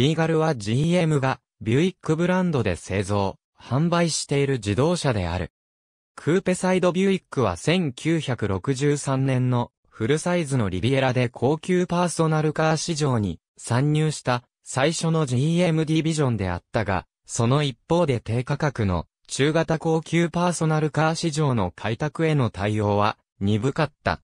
リーガルは GM がビュイックブランドで製造、販売している自動車である。クーペサイドビュイックは1963年のフルサイズのリビエラで高級パーソナルカー市場に参入した最初の GM ディビジョンであったが、その一方で低価格の中型高級パーソナルカー市場の開拓への対応は鈍かった。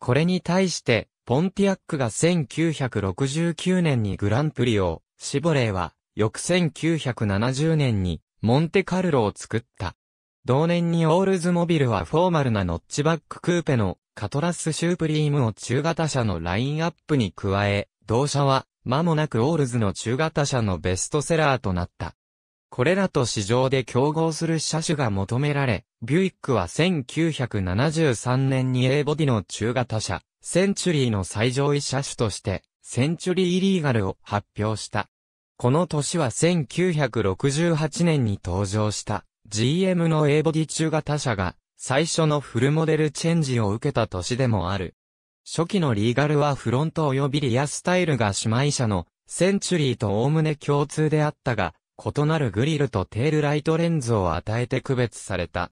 これに対して、ポンティアックが1969年にグランプリをシボレーは、翌1970年に、モンテカルロを作った。同年にオールズモビルはフォーマルなノッチバッククーペのカトラスシュープリームを中型車のラインアップに加え、同社は間もなくオールズの中型車のベストセラーとなった。これらと市場で競合する車種が求められ、ビュイックは1973年に A ボディの中型車、センチュリーの最上位車種としてセンチュリーイリーガルを発表した。この年は1968年に登場した GM の A ボディ中型車が最初のフルモデルチェンジを受けた年でもある。初期のリーガルはフロント及びリアスタイルが姉妹車のセンチュリーと概ね共通であったが、異なるグリルとテールライトレンズを与えて区別された。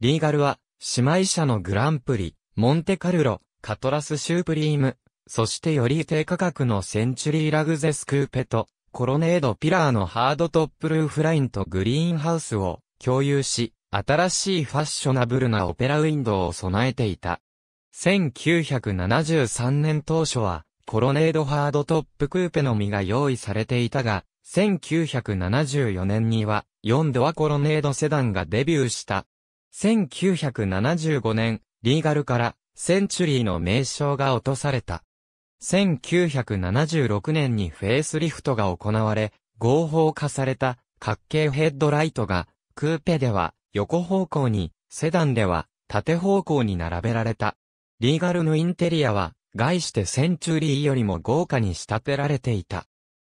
リーガルは姉妹車のグランプリ、モンテカルロ、カトラスシュープリーム、そしてより低価格のセンチュリーラグゼスクーペと、コロネードピラーのハードトップルーフラインとグリーンハウスを共有し、新しいファッショナブルなオペラウィンドウを備えていた。1973年当初は、コロネードハードトップクーペのみが用意されていたが、1974年には、4度はコロネードセダンがデビューした。1975年、リーガルから、センチュリーの名称が落とされた。1976年にフェイスリフトが行われ、合法化された角形ヘッドライトが、クーペでは横方向に、セダンでは縦方向に並べられた。リーガルのインテリアは、概してセンチュリーよりも豪華に仕立てられていた。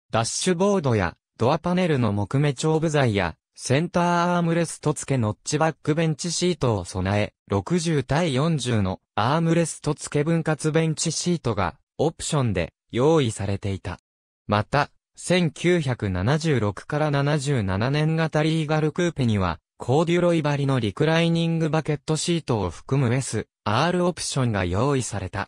ダッシュボードやドアパネルの木目調部材やセンターアームレスト付けノッチバックベンチシートを備え、60対40のアームレスト付け分割ベンチシートがオプションで用意されていた。また、1976から77年型リーガルクーペには、コーデュロイ張りのリクライニングバケットシートを含む S、R オプションが用意された。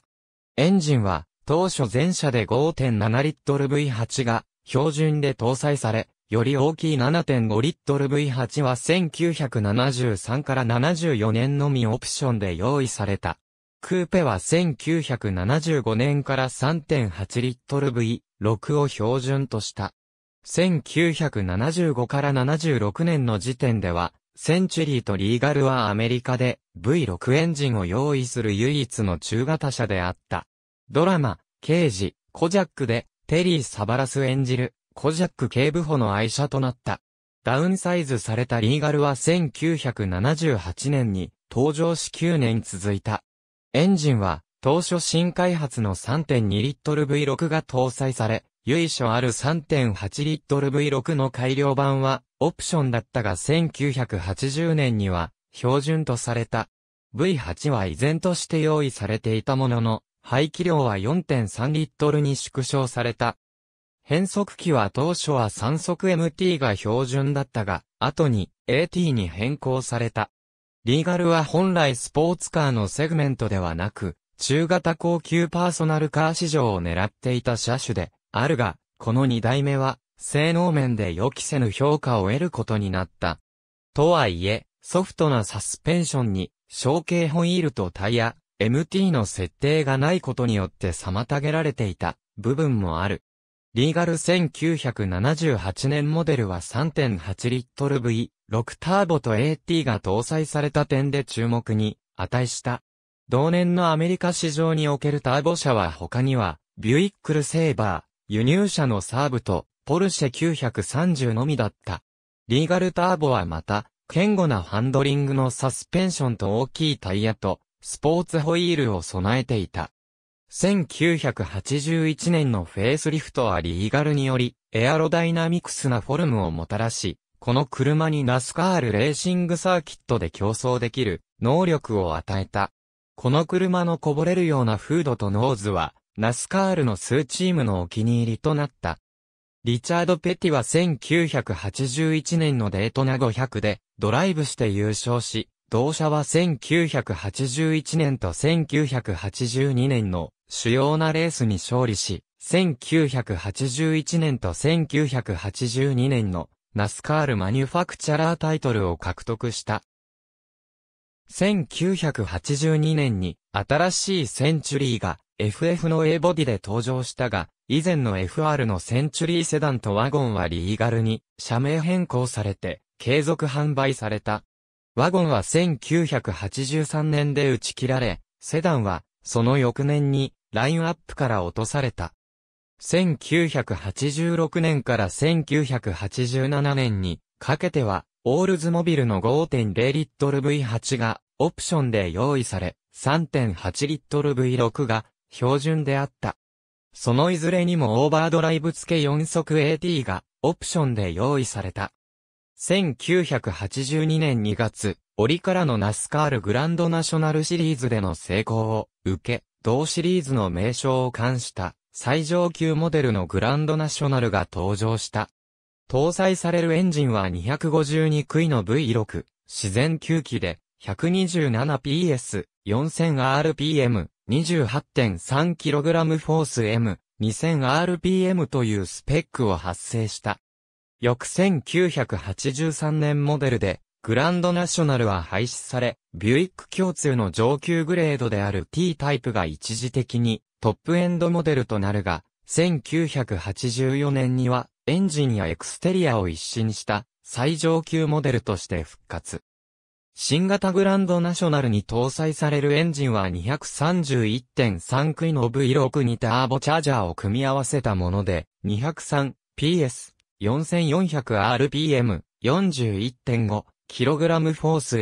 エンジンは、当初全車で5.7リットル V8 が標準で搭載され、より大きい7.5リットル V8 は1973から74年のみオプションで用意された。クーペは1975年から3.8リットル V6 を標準とした。1975から76年の時点では、センチュリーとリーガルはアメリカで V6 エンジンを用意する唯一の中型車であった。ドラマ、刑事、コジャックで、テリー・サバラス演じる、コジャック警部補の愛車となった。ダウンサイズされたリーガルは1978年に、登場し9年続いた。エンジンは、当初新開発の 3.2V6 が搭載され、由緒ある 3.8V6 の改良版は、オプションだったが1980年には、標準とされた。V8 は依然として用意されていたものの、排気量は4.3リットルに縮小された。変速機は当初は3速 MT が標準だったが、後に AT に変更された。リーガルは本来スポーツカーのセグメントではなく、中型高級パーソナルカー市場を狙っていた車種で、あるが、この2代目は、性能面で予期せぬ評価を得ることになった。とはいえ、ソフトなサスペンションに、小径ホイールとタイヤ、MT の設定がないことによって妨げられていた部分もある。リーガル1978年モデルは3.8リットル V、6ターボと AT が搭載された点で注目に値した。同年のアメリカ市場におけるターボ車は他には、ビュイックルセーバー、輸入車のサーブと、ポルシェ930のみだった。リーガルターボはまた、堅固なハンドリングのサスペンションと大きいタイヤと、スポーツホイールを備えていた。1981年のフェイスリフトはリーガルにより、エアロダイナミクスなフォルムをもたらし、この車にナスカールレーシングサーキットで競争できる能力を与えた。この車のこぼれるようなフードとノーズは、ナスカールの数チームのお気に入りとなった。リチャード・ペティは1981年のデートナ500でドライブして優勝し、同社は1981年と1982年の主要なレースに勝利し、1981年と1982年のナスカールマニュファクチャラータイトルを獲得した。1982年に新しいセンチュリーが FF の A ボディで登場したが、以前の FR のセンチュリーセダンとワゴンはリーガルに社名変更されて継続販売された。ワゴンは1983年で打ち切られ、セダンはその翌年にラインアップから落とされた。1986年から1987年にかけては、オールズモビルの5.0リットル V8 がオプションで用意され、3.8リットル V6 が標準であった。そのいずれにもオーバードライブ付け4速 AT がオプションで用意された。1982年2月、折からのナスカールグランドナショナルシリーズでの成功を受け、同シリーズの名称を冠した最上級モデルのグランドナショナルが登場した。搭載されるエンジンは252クイの V6、自然吸気で 127PS、4000rpm、28.3kg フォース M、2000rpm というスペックを発生した。翌1983年モデルで、グランドナショナルは廃止され、ビュイック共通の上級グレードである T タイプが一時的にトップエンドモデルとなるが、1984年にはエンジンやエクステリアを一新した最上級モデルとして復活。新型グランドナショナルに搭載されるエンジンは231.3クイノブ V6 にターボチャージャーを組み合わせたもので、203PS、4400rpm、41.5 kg フォース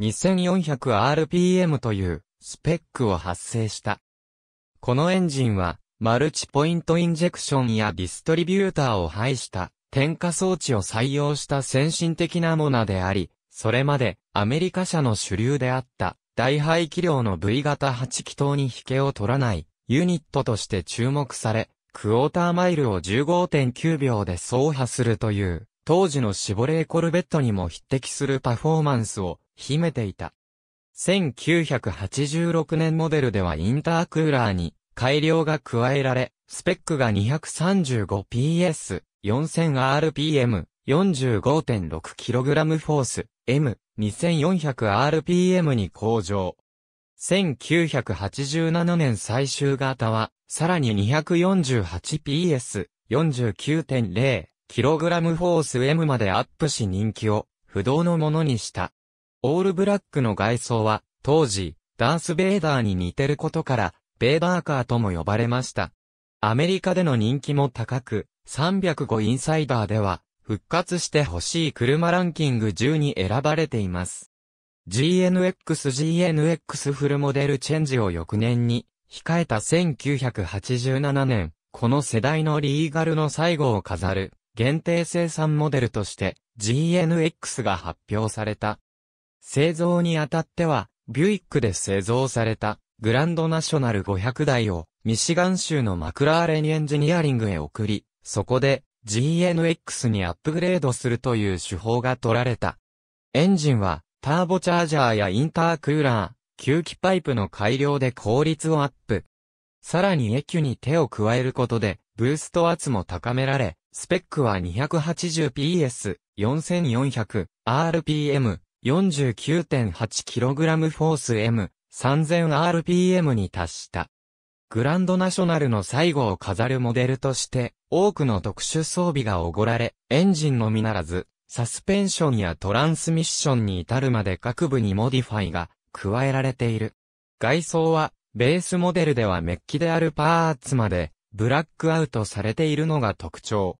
M2400RPM というスペックを発生した。このエンジンは、マルチポイントインジェクションやディストリビューターを配した点火装置を採用した先進的なものであり、それまでアメリカ車の主流であった大排気量の V 型8気筒に引けを取らないユニットとして注目され、クォーターマイルを15.9秒で走破するという当時のシボレーコルベットにも匹敵するパフォーマンスを秘めていた。1986年モデルではインタークーラーに改良が加えられ、スペックが 235PS、4000rpm、45.6kg フォース、M、2400rpm に向上。1987年最終型は、さらに 248PS、49.0キログラムフォース M までアップし人気を不動のものにした。オールブラックの外装は、当時、ダース・ベイダーに似てることから、ベイダーカーとも呼ばれました。アメリカでの人気も高く、305インサイダーでは、復活して欲しい車ランキング10に選ばれています。GNX GNX フルモデルチェンジを翌年に控えた1987年、この世代のリーガルの最後を飾る限定生産モデルとして GNX が発表された。製造にあたっては、ビュイックで製造されたグランドナショナル500台をミシガン州のマクラーレンエンジニアリングへ送り、そこで GNX にアップグレードするという手法が取られた。エンジンはターボチャージャーやインタークーラー、吸気パイプの改良で効率をアップ。さらにエキュに手を加えることでブースト圧も高められ、スペックは 280PS4400 RPM 49.8kg フォース M 3000RPM に達した。グランドナショナルの最後を飾るモデルとして、多くの特殊装備がおごられ、エンジンのみならず、サスペンションやトランスミッションに至るまで各部にモディファイが加えられている。外装は、ベースモデルではメッキであるパーツまで、ブラックアウトされているのが特徴。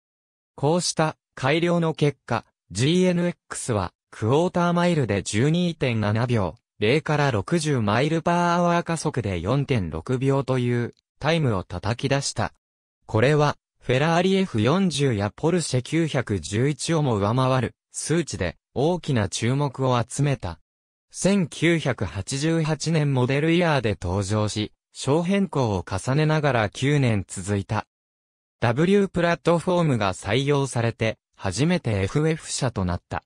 こうした改良の結果、GNX はクォーターマイルで12.7秒、0から60マイルパーアワー加速で4.6秒というタイムを叩き出した。これはフェラーリ F40 やポルシェ911をも上回る数値で大きな注目を集めた。1988年モデルイヤーで登場し、小変更を重ねながら9年続いた。W プラットフォームが採用されて、初めて FF 車となった。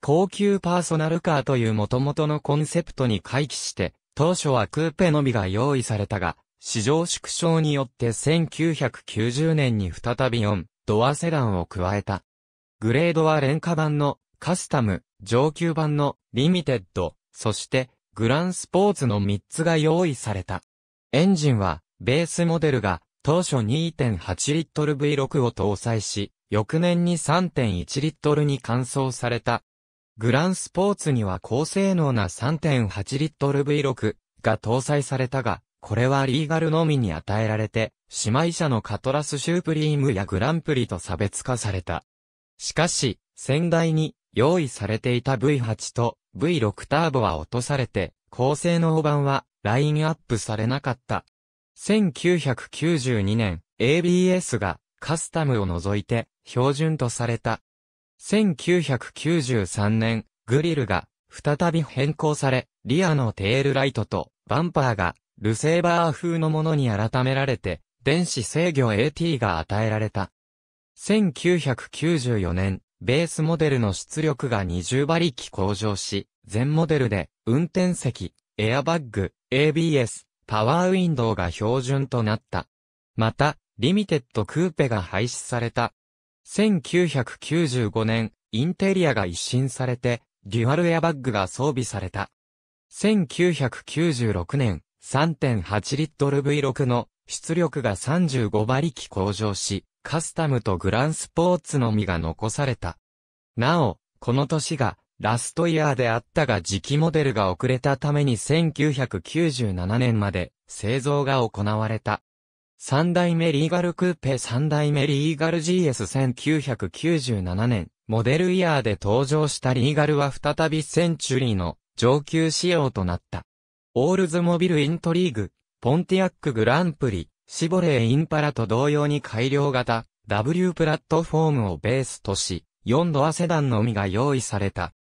高級パーソナルカーという元々のコンセプトに回帰して、当初はクーペのみが用意されたが、市場縮小によって1990年に再び4ドアセダンを加えた。グレードは廉価版のカスタム、上級版のリミテッド、そしてグランスポーツの3つが用意された。エンジンは、ベースモデルが、当初2.8リットル V6 を搭載し、翌年に3.1リットルに換装された。グランスポーツには高性能な3.8リットル V6 が搭載されたが、これはリーガルのみに与えられて、姉妹車のカトラスシュープリームやグランプリと差別化された。しかし、先代に用意されていた V8 と V6 ターボは落とされて、高性能版はラインアップされなかった。1992年、ABS がカスタムを除いて標準とされた。1993年、グリルが再び変更され、リアのテールライトとバンパーがルセーバー風のものに改められて、電子制御 AT が与えられた。1994年、ベースモデルの出力が20馬力向上し、全モデルで運転席、エアバッグ、ABS、パワーウィンドウが標準となった。また、リミテッドクーペが廃止された。1995年、インテリアが一新されて、デュアルエアバッグが装備された。1996年、3.8リットル V6 の出力が35馬力向上し、カスタムとグランスポーツのみが残された。なお、この年がラストイヤーであったが時期モデルが遅れたために1997年まで製造が行われた。3代目リーガルクーペ3代目リーガル GS1997 年、モデルイヤーで登場したリーガルは再びセンチュリーの上級仕様となった。オールズモビルイントリーグ、ポンティアックグランプリ、シボレーインパラと同様に改良型、W プラットフォームをベースとし、4ドアセダンのみが用意された。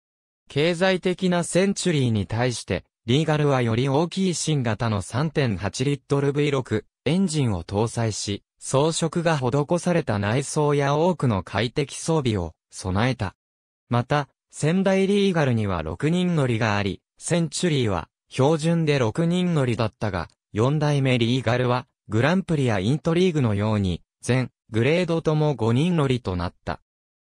経済的なセンチュリーに対して、リーガルはより大きい新型の3.8リットル V6 エンジンを搭載し、装飾が施された内装や多くの快適装備を備えた。また、仙台リーガルには6人乗りがあり、センチュリーは標準で6人乗りだったが、4代目リーガルはグランプリやイントリーグのように、全グレードとも5人乗りとなった。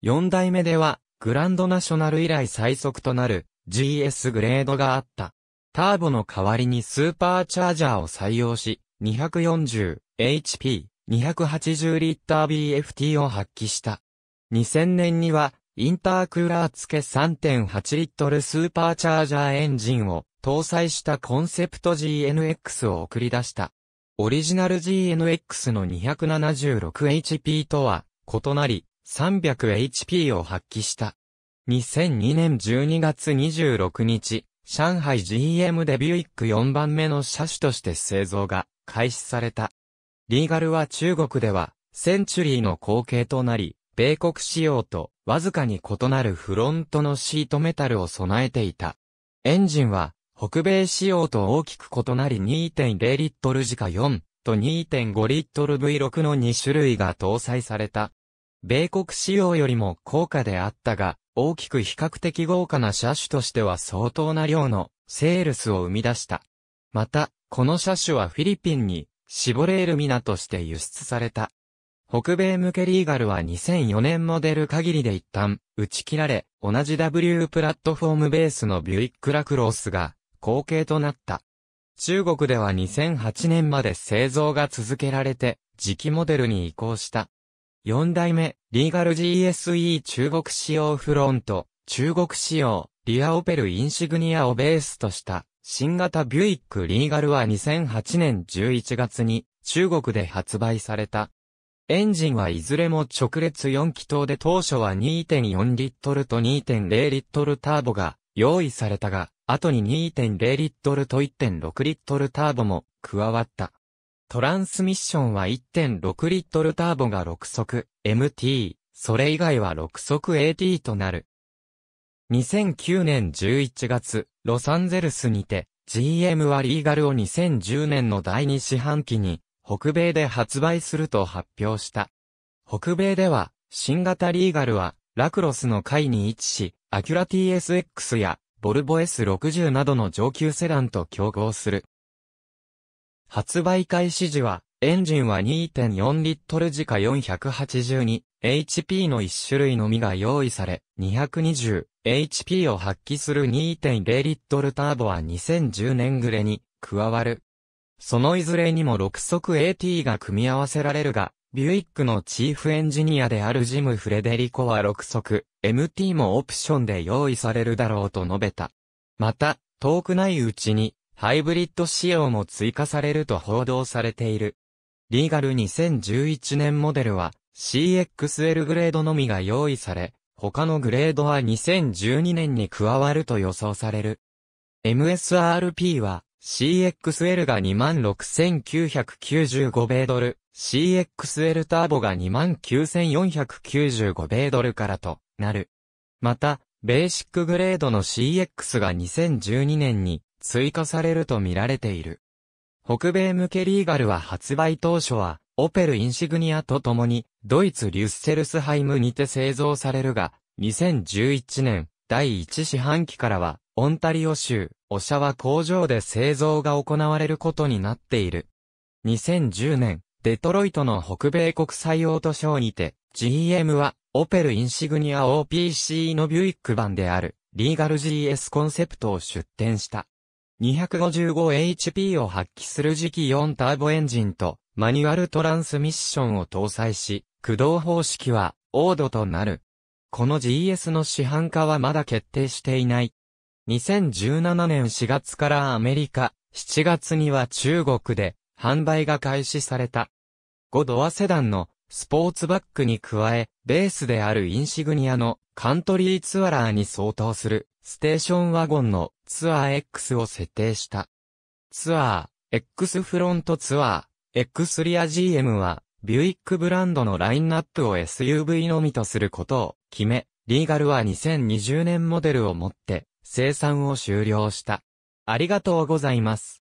4代目ではグランドナショナル以来最速となる GS グレードがあった。ターボの代わりにスーパーチャージャーを採用し、240HP、280リッター BFT を発揮した。2000年には、インタークーラー付け3.8リットルスーパーチャージャーエンジンを搭載したコンセプト GNX を送り出した。オリジナル GNX の 276HP とは異なり、300HP を発揮した。2002年12月26日、上海 GM デビューイック4番目の車種として製造が開始された。リーガルは中国ではセンチュリーの後継となり、米国仕様とわずかに異なるフロントのシートメタルを備えていた。エンジンは北米仕様と大きく異なり2.0リットル時価4と2.5リットル V6 の2種類が搭載された。米国仕様よりも高価であったが、大きく比較的豪華な車種としては相当な量のセールスを生み出した。また、この車種はフィリピンにシボレールミナとして輸出された。北米向けリーガルは2004年モデル限りで一旦打ち切られ、同じ W プラットフォームベースのビュイックラクロースが後継となった。中国では2008年まで製造が続けられて、次期モデルに移行した。4代目、リーガル GSE 中国仕様フロント、中国仕様、リアオペルインシグニアをベースとした、新型ビュイックリーガルは2008年11月に中国で発売された。エンジンはいずれも直列4気筒で当初は2.4リットルと2.0リットルターボが用意されたが、後に2.0リットルと1.6リットルターボも加わった。トランスミッションは1.6リットルターボが6速 MT、それ以外は6速 AT となる。2009年11月、ロサンゼルスにて、GM はリーガルを2010年の第2四半期に、北米で発売すると発表した。北米では、新型リーガルは、ラクロスの下位に位置し、アキュラ TSX や、ボルボ S60 などの上級セダンと競合する。発売開始時は、エンジンは2.4リットル時価 482HP の1種類のみが用意され、220HP を発揮する2.0リットルターボは2010年暮れに加わる。そのいずれにも6速 AT が組み合わせられるが、ビュイックのチーフエンジニアであるジム・フレデリコは6速、MT もオプションで用意されるだろうと述べた。また、遠くないうちに、ハイブリッド仕様も追加されると報道されている。リーガル2011年モデルは CXL グレードのみが用意され、他のグレードは2012年に加わると予想される。MSRP は CXL が26,995米ドル、CXL ターボが29,495米ドルからとなる。また、ベーシックグレードの CX が2012年に追加されると見られている。北米向けリーガルは発売当初は、オペルインシグニアと共に、ドイツリュッセルスハイムにて製造されるが、2011年、第1四半期からは、オンタリオ州、オシャワ工場で製造が行われることになっている。2010年、デトロイトの北米国際オートショーにて、GM は、オペルインシグニア OPC のビュイック版である、リーガル GS コンセプトを出展した。255HP を発揮する時期4ターボエンジンとマニュアルトランスミッションを搭載し、駆動方式は、オードとなる。この GS の市販化はまだ決定していない。2017年4月からアメリカ、7月には中国で販売が開始された。5ドアセダンのスポーツバッグに加え、ベースであるインシグニアのカントリーツアラーに相当するステーションワゴンのツアー X を設定した。ツアー、X フロントツアー、X リア GM は、ビューイックブランドのラインナップを SUV のみとすることを決め、リーガルは2020年モデルをもって生産を終了した。ありがとうございます。